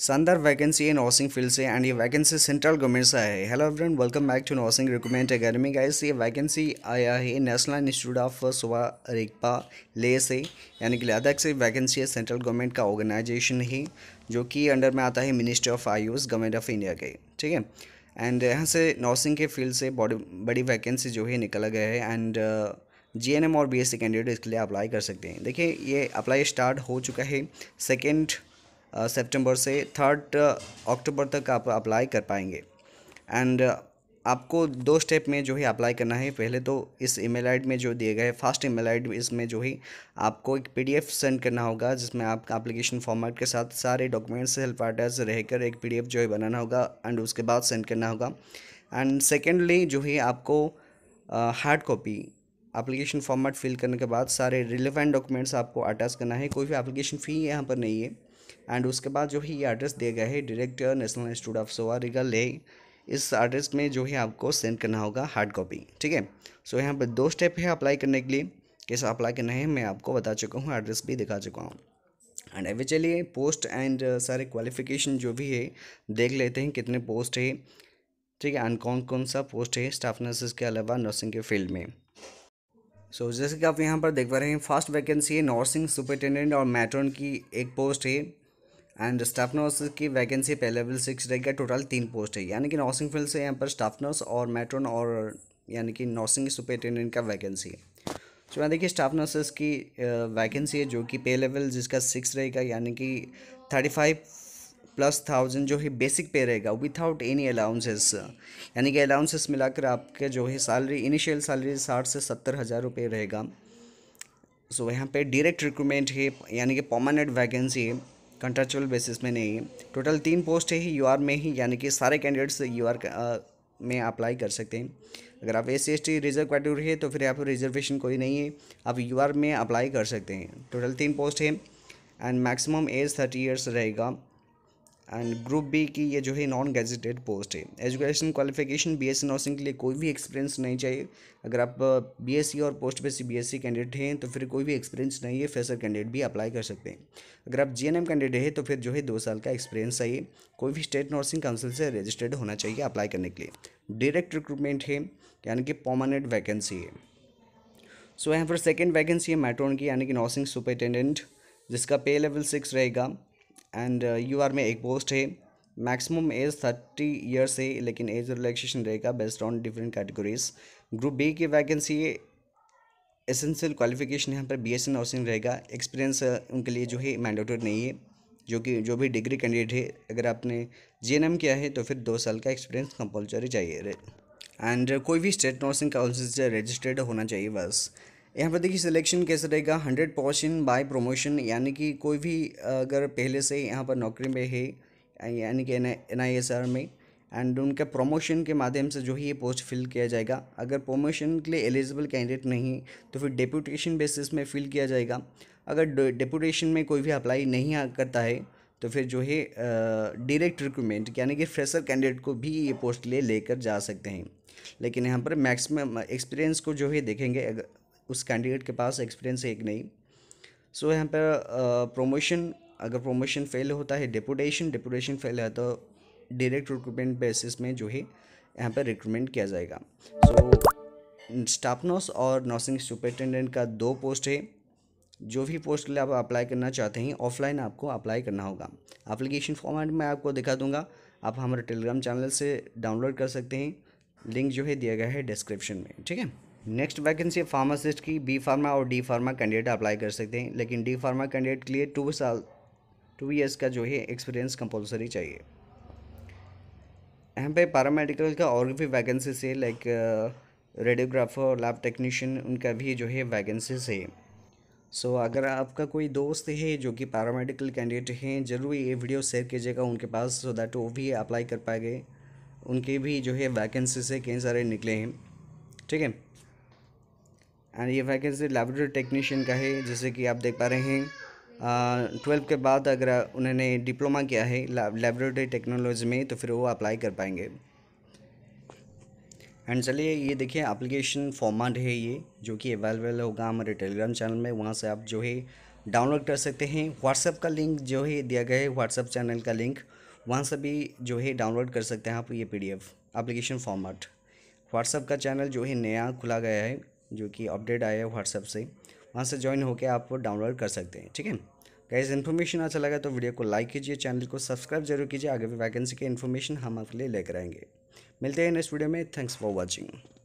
शानदार वैकेंसी है nursing field से एंड ये वैकेंसी सेंट्रल गवर्नमेंट से है hello everyone welcome back to nursing recruitment academy guys ये वैकेंसी आया है नेशनल इंस्टीट्यूट ऑफ सुबा रिक्पा ले से यानी कि लद्दाख से वैकेंसी है सेंट्रल गवर्नमेंट का ऑर्गेनाइजेशन है जो कि अंडर में आता है ministry of AYUSH government of India के ठीक है एंड यहाँ से नर्सिंग के फील्ड से बड़ी बड़ी वैकेंसी जो है निकला गया है एंड एम uh, और सी कैंडिडेट इसके लिए अप्लाई कर सकते हैं देखिए ये अप्लाई स्टार्ट हो चुका है सेकेंड सेप्टेम्बर से थर्ड अक्टूबर तक आप अप्लाई कर पाएंगे एंड आपको दो स्टेप में जो है अप्लाई करना है पहले तो इस ईमेल आईडी में जो दिए गए फास्ट ईमेल आईडी इसमें जो है आपको एक पीडीएफ सेंड करना होगा जिसमें आप एप्लीकेशन फॉर्मेट के साथ सारे डॉक्यूमेंट्स हेल्प अटैच रहकर एक पीडीएफ जो है बनाना होगा एंड उसके बाद सेंड करना होगा एंड सेकेंडली जो है आपको hard copy application format fill करने के बाद सारे रिलेवेंट डॉक्यूमेंट्स आपको अटैच करना है कोई भी एप्लीकेशन फ़ी यहाँ पर नहीं है एंड उसके बाद जो है ये एड्रेस दिया गया है director national institute of Sowa ले इस एड्रेस में जो है आपको सेंड करना होगा हार्ड कॉपी ठीक है सो यहाँ पर दो स्टेप है अप्लाई करने के लिए कैसे अप्लाई करना है मैं आपको बता चुका हूँ एड्रेस भी दिखा चुका हूँ एंड अभी चलिए पोस्ट एंड सारे क्वालिफिकेशन जो भी है देख लेते हैं कितने पोस्ट है ठीक है एंड कौन कौन सा पोस्ट है स्टाफ नर्सेज के अलावा नर्सिंग के फील्ड में सो so, जैसे कि आप यहाँ पर देख पा रहे हैं फर्स्ट वैकेंसी है नर्सिंग सुपरिटेंडेंट और मैट्रॉन की एक पोस्ट है एंड स्टाफ नर्स की वैकेंसी पे लेवल सिक्स रहेगा टोटल तीन पोस्ट है यानी कि नर्सिंग फील्ड से यहाँ पर स्टाफ नर्स और मेट्रोन और यानी कि नर्सिंग सुपरिटेंडेंट का वैकेंसी है तो यहाँ देखिए स्टाफ नर्सेस की वैकेंसी है जो कि पे लेवल जिसका सिक्स रहेगा यानी कि थर्टी फाइव प्लस थाउजेंड जो है बेसिक पे रहेगा विथआउट एनी अलाउंसेस यानी कि अलाउंसेस मिलाकर आपके जो है सैलरी इनिशियल सैलरी साठ से सत्तर हज़ार रुपये रहेगा सो so, यहाँ पे डायरेक्ट रिक्रूटमेंट है यानी कि परमानेंट वैकेंसी है कंट्रेक्चुअल बेसिस में नहीं है टोटल तीन पोस्ट है यू आर में ही यानी कि सारे कैंडिडेट्स यू आर में अप्लाई कर सकते हैं अगर आप S C S T reserve category है तो फिर यहाँ पर रिजर्वेशन कोई नहीं है आप यू में अप्लाई कर सकते हैं टोटल तीन पोस्ट है and maximum age thirty years रहेगा एंड ग्रुप बी की ये जो है नॉन गैजेटेड पोस्ट है education qualification B S nursing के लिए कोई भी एक्सपीरियंस नहीं चाहिए अगर आप बी एस सी और पोस्ट पे C B S C candidate हैं तो फिर कोई भी एक्सपीरियंस नहीं है फ्रेशर कैंडिडेट भी अप्लाई कर सकते हैं अगर आप जी एन एम कैंडिडेट है तो फिर जो है दो साल का एक्सपीरियंस चाहिए कोई भी स्टेट नर्सिंग काउंसिल से रजिस्टर्ड होना चाहिए अप्लाई करने के लिए डायरेक्ट रिक्रूटमेंट है यानी कि पर्मानेंट वैकेंसी है सो यहाँ पर सेकेंड वैकेंसी है मेट्रोन की यानी कि नर्सिंग सुपरिटेंडेंट जिसका पे लेवल सिक्स रहेगा एंड यू uh, आर में एक पोस्ट है मैक्सिमम एज थर्टी ईयर्स है लेकिन एज रिलैक्सेशन रहेगा based on different categories group B की वैकेंसी एसेंशियल क्वालिफिकेशन यहाँ पर बी एस नर्सिंग रहेगा एक्सपीरियंस uh, उनके लिए जो है मैंडेटरी नहीं है जो कि जो भी डिग्री कैंडिडेट है अगर आपने जी किया है तो फिर दो साल का एक्सपीरियंस कंपलसरी चाहिए एंड uh, कोई भी स्टेट नर्सिंग काउंसिल से रजिस्टर्ड होना चाहिए बस यहाँ पर देखिए सिलेक्शन कैसे रहेगा हंड्रेड पोर्शन बाय प्रमोशन यानी कि कोई भी अगर पहले से यहाँ पर नौकरी में है यानी कि एन आई एस आर में एंड उनका प्रमोशन के माध्यम से जो है ये पोस्ट फिल किया जाएगा अगर प्रमोशन के लिए एलिजिबल कैंडिडेट नहीं तो फिर डेपुटेशन बेसिस में फिल किया जाएगा अगर डेपुटेशन में कोई भी अप्लाई नहीं करता है तो फिर जो है डायरेक्ट रिक्रूटमेंट यानी कि फ्रेशर कैंडिडेट को भी ये पोस्ट लिए लेकर जा सकते हैं लेकिन यहाँ पर मैक्सिमम एक्सपीरियंस को जो है देखेंगे अगर उस कैंडिडेट के पास एक्सपीरियंस है एक नहीं सो so, यहाँ पर प्रोमोशन अगर प्रोमोशन फेल होता है डिपुटेशन डिपुटेशन फेल है तो डायरेक्ट रिक्रूटमेंट बेसिस में जो है यहाँ पर रिक्रूटमेंट किया जाएगा सो so, स्टाफ नर्स और नर्सिंग सुपरिटेंडेंट का दो पोस्ट है जो भी पोस्ट के लिए आप अप्लाई करना चाहते हैं ऑफलाइन आपको अप्लाई करना होगा अप्लीकेशन फॉर्मेट में आपको दिखा दूंगा आप हमारे टेलीग्राम चैनल से डाउनलोड कर सकते हैं लिंक जो है दिया गया है डिस्क्रिप्शन में ठीक है नेक्स्ट वैकेंसी फार्मासिस्ट की बी फार्मा और डी फार्मा कैंडिडेट अप्लाई कर सकते हैं लेकिन डी फार्मा कैंडिडेट के लिए टू साल टू ईयर्स का जो है एक्सपीरियंस कंपलसरी चाहिए यहाँ पे पैरामेडिकल का और भी वैकेंसीज है लाइक रेडियोग्राफर लैब टेक्नीशियन उनका भी जो है वैकेंसीज है सो so, अगर आपका कोई दोस्त है जो कि पैरामेडिकल कैंडिडेट हैं ज़रूर ये वीडियो शेयर कीजिएगा उनके पास सो दैट वो भी अप्लाई कर पाएंगे उनके भी जो है वैकेंसी से कई सारे निकले हैं ठीक है एंड ये वैकेंसी लेबोरेटरी टेक्नीशियन का है जैसे कि आप देख पा रहे हैं ट्वेल्व के बाद अगर उन्होंने डिप्लोमा किया है लेबोरेटरी टेक्नोलॉजी में तो फिर वो अप्लाई कर पाएंगे एंड चलिए ये देखिए एप्लीकेशन फॉर्मेट है ये जो कि अवेलेबल होगा हमारे टेलीग्राम चैनल में वहाँ से आप जो है डाउनलोड कर सकते हैं व्हाट्सएप का लिंक जो है दिया गया है व्हाट्सएप चैनल का लिंक वहाँ से भी जो है डाउनलोड कर सकते हैं आप ये P D F application format WhatsApp का चैनल जो है नया खुला गया है जो कि अपडेट आया है व्हाट्सएप से वहाँ से ज्वाइन होकर आप डाउनलोड कर सकते हैं ठीक है गाइज इन्फॉर्मेशन अच्छा लगा तो वीडियो को लाइक कीजिए चैनल को सब्सक्राइब जरूर कीजिए आगे भी वैकेंसी के इन्फॉर्मेशन हम आपके लिए लेकर आएंगे मिलते हैं नेक्स्ट वीडियो में थैंक्स फॉर वॉचिंग